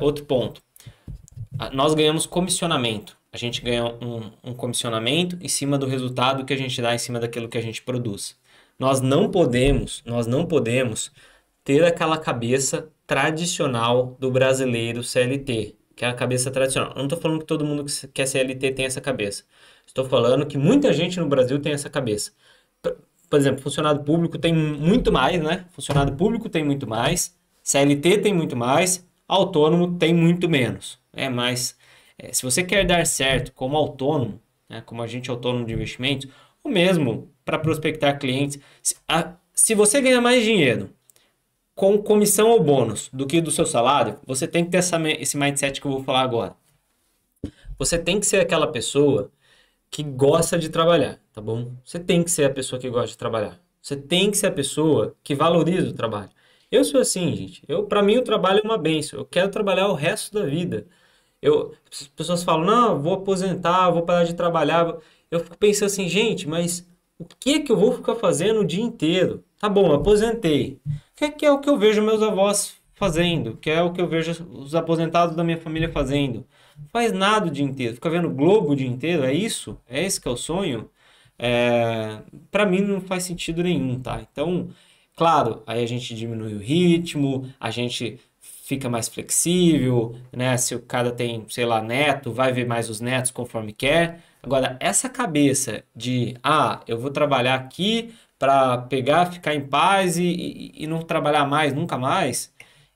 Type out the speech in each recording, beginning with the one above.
Outro ponto. Nós ganhamos comissionamento. A gente ganha um, um, comissionamento em cima do resultado que a gente dá em cima daquilo que a gente produz. Nós não podemos, nós não podemos ter aquela cabeça tradicional do brasileiro CLT, que é a cabeça tradicional. Eu não estou falando que todo mundo que é CLT tem essa cabeça. Estou falando que muita gente no Brasil tem essa cabeça. Por exemplo, funcionário público tem muito mais, né? Funcionário público tem muito mais, CLT tem muito mais, autônomo tem muito menos. É Mas é, se você quer dar certo como autônomo, né? como agente autônomo de investimentos, o mesmo para prospectar clientes. Se, a, se você ganha mais dinheiro com comissão ou bônus do que do seu salário, você tem que ter essa, esse mindset que eu vou falar agora. Você tem que ser aquela pessoa que gosta de trabalhar, tá bom? Você tem que ser a pessoa que gosta de trabalhar. Você tem que ser a pessoa que valoriza o trabalho. Eu sou assim, gente. Eu, para mim, o trabalho é uma benção. Eu quero trabalhar o resto da vida. Eu, as pessoas falam, não, vou aposentar, vou parar de trabalhar. Eu fico pensando assim, gente, mas o que é que eu vou ficar fazendo o dia inteiro? Tá bom, aposentei. O que é, que é o que eu vejo meus avós fazendo? O Que é o que eu vejo os aposentados da minha família fazendo? Faz nada o dia inteiro, fica vendo Globo o dia inteiro, é isso? É esse que é o sonho? É... Para mim não faz sentido nenhum, tá? Então, Claro, aí a gente diminui o ritmo, a gente fica mais flexível, né? Se o cara tem, sei lá, neto, vai ver mais os netos conforme quer. Agora, essa cabeça de, ah, eu vou trabalhar aqui para pegar, ficar em paz e, e, e não trabalhar mais, nunca mais,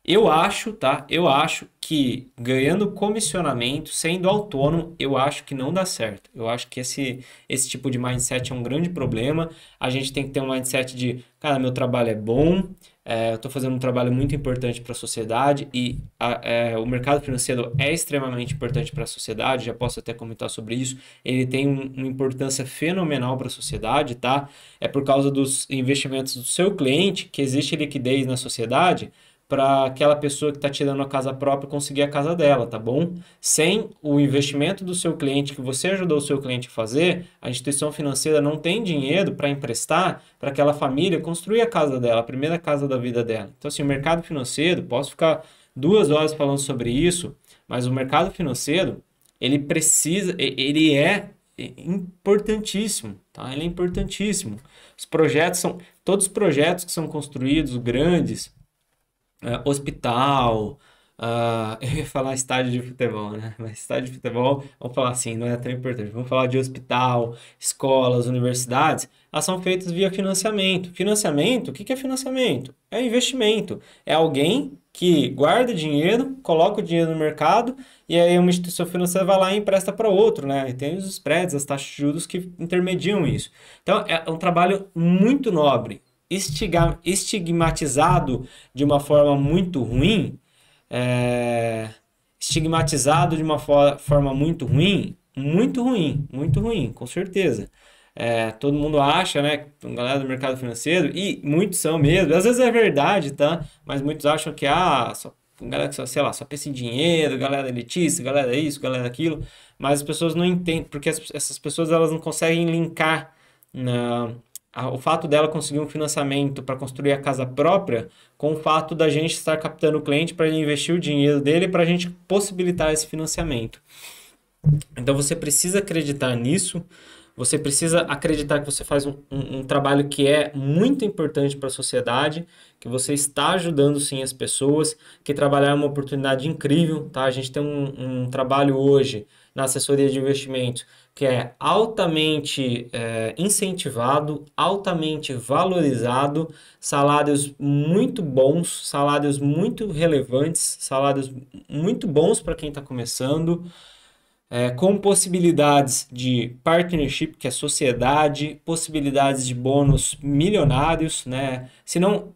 eu acho, tá? Eu acho que ganhando comissionamento, sendo autônomo, eu acho que não dá certo. Eu acho que esse, esse tipo de mindset é um grande problema. A gente tem que ter um mindset de, cara, meu trabalho é bom, é, eu estou fazendo um trabalho muito importante para a sociedade e a, é, o mercado financeiro é extremamente importante para a sociedade. Já posso até comentar sobre isso. Ele tem um, uma importância fenomenal para a sociedade, tá? É por causa dos investimentos do seu cliente que existe liquidez na sociedade para aquela pessoa que está tirando a casa própria conseguir a casa dela, tá bom? Sem o investimento do seu cliente, que você ajudou o seu cliente a fazer, a instituição financeira não tem dinheiro para emprestar para aquela família construir a casa dela, a primeira casa da vida dela. Então, assim, o mercado financeiro, posso ficar duas horas falando sobre isso, mas o mercado financeiro, ele precisa, ele é importantíssimo, tá? Ele é importantíssimo. Os projetos são, todos os projetos que são construídos, grandes, é, hospital, uh, eu ia falar estádio de futebol, né? Mas estádio de futebol, vamos falar assim, não é tão importante. Vamos falar de hospital, escolas, universidades, elas são feitas via financiamento. Financiamento, o que, que é financiamento? É investimento. É alguém que guarda dinheiro, coloca o dinheiro no mercado e aí uma instituição financeira vai lá e empresta para outro, né? E tem os prédios, as taxas de juros que intermediam isso. Então é um trabalho muito nobre, estigmatizado de uma forma muito ruim, é, estigmatizado de uma forma muito ruim, muito ruim, muito ruim, com certeza. É, todo mundo acha, né? Galera do mercado financeiro, e muitos são mesmo, às vezes é verdade, tá? Mas muitos acham que, ah, só, galera que só, sei lá, só pensa em dinheiro, galera é elitista, galera é isso, galera é aquilo, mas as pessoas não entendem, porque as, essas pessoas elas não conseguem linkar na, o fato dela conseguir um financiamento para construir a casa própria com o fato da gente estar captando o cliente para ele investir o dinheiro dele para a gente possibilitar esse financiamento. Então você precisa acreditar nisso, você precisa acreditar que você faz um, um, um trabalho que é muito importante para a sociedade, que você está ajudando sim as pessoas, que trabalhar é uma oportunidade incrível, tá? A gente tem um, um trabalho hoje na assessoria de investimento, que é altamente é, incentivado, altamente valorizado, salários muito bons, salários muito relevantes, salários muito bons para quem está começando. É, com possibilidades de partnership, que é sociedade, possibilidades de bônus milionários, né? Se não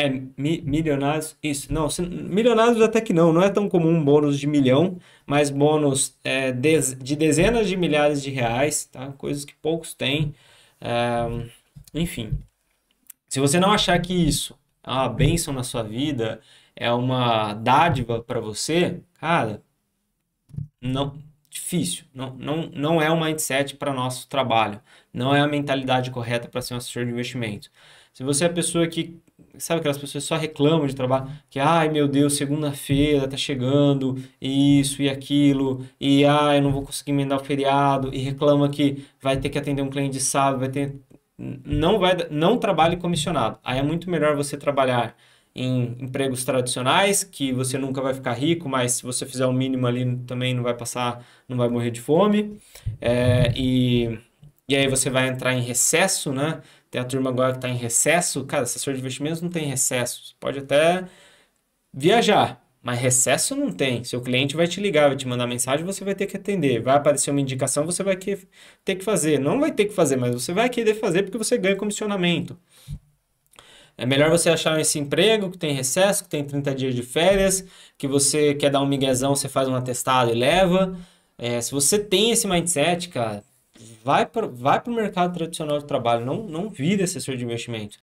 é, mi milionários, isso. Não, se, milionários até que não, não é tão comum bônus de milhão, mas bônus é, de, de, dezenas de milhares de reais, tá? Coisas que poucos têm. É, enfim, se você não achar que isso é uma bênção na sua vida, é uma dádiva para você, cara, não, difícil. Não, não, não é um mindset para nosso trabalho. Não é a mentalidade correta para ser um assessor de investimento. Se você é a pessoa que, sabe aquelas pessoas só reclamam de trabalho, que, ai meu Deus, segunda-feira tá chegando, isso e aquilo, e ai, ah, eu não vou conseguir emendar o feriado, e reclama que vai ter que atender um cliente de sábado, vai ter... Não, vai, não trabalhe comissionado. Aí é muito melhor você trabalhar em empregos tradicionais, que você nunca vai ficar rico, mas se você fizer o mínimo ali também não vai passar, não vai morrer de fome. É, e, e aí você vai entrar em recesso, né? Tem a turma agora que está em recesso. Cara, assessor de investimentos não tem recesso. Você pode até viajar, mas recesso não tem. Seu cliente vai te ligar, vai te mandar mensagem, você vai ter que atender. Vai aparecer uma indicação, você vai ter que fazer. Não vai ter que fazer, mas você vai querer fazer porque você ganha comissionamento. É melhor você achar esse emprego que tem recesso, que tem 30 dias de férias, que você quer dar um miguezão, você faz um atestado e leva. É, se você tem esse mindset, cara, vai para vai o mercado tradicional de trabalho, não, não vira assessor de investimento.